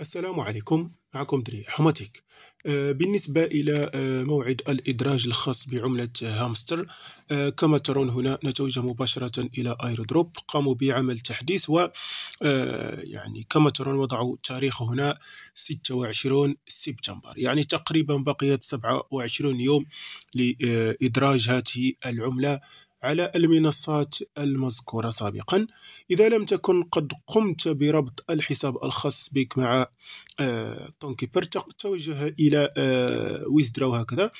السلام عليكم معكم دري حماتيك آه، بالنسبة إلى آه، موعد الإدراج الخاص بعملة آه، هامستر كما ترون هنا نتوجه مباشرة إلى ايرودروب قاموا بعمل تحديث و يعني كما ترون وضعوا التاريخ هنا 26 سبتمبر يعني تقريبا بقيت 27 يوم لإدراج هذه العملة على المنصات المذكورة سابقا إذا لم تكن قد قمت بربط الحساب الخاص بك مع تونكي آه، بير توجه إلى ويزدرا آه، وهكذا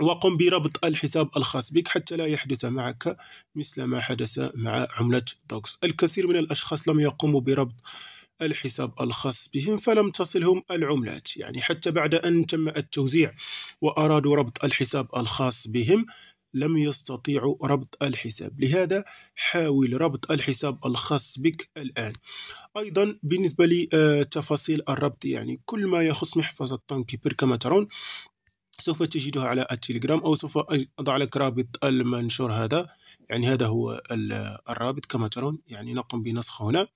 وقم بربط الحساب الخاص بك حتى لا يحدث معك مثل ما حدث مع عملة دوكس الكثير من الأشخاص لم يقوموا بربط الحساب الخاص بهم فلم تصلهم العملات يعني حتى بعد أن تم التوزيع وأرادوا ربط الحساب الخاص بهم لم يستطيعوا ربط الحساب لهذا حاول ربط الحساب الخاص بك الآن أيضا بالنسبة لتفاصيل آه، الربط يعني كل ما يخص محفظة تانكيبر كما ترون سوف تجدها على التليجرام أو سوف أضع لك رابط المنشور هذا يعني هذا هو الرابط كما ترون يعني نقوم بنسخه هنا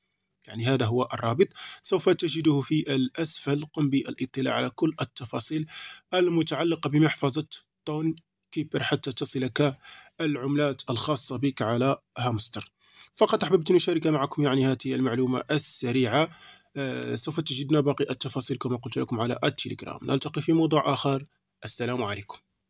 يعني هذا هو الرابط سوف تجده في الأسفل قم بالاطلاع على كل التفاصيل المتعلقة بمحفظة تون كيبر حتى تصلك العملات الخاصة بك على هامستر فقط أحببت أن أشارك معكم يعني هذه المعلومة السريعة أه سوف تجدنا باقي التفاصيل كما قلت لكم على التليجرام نلتقي في موضوع آخر السلام عليكم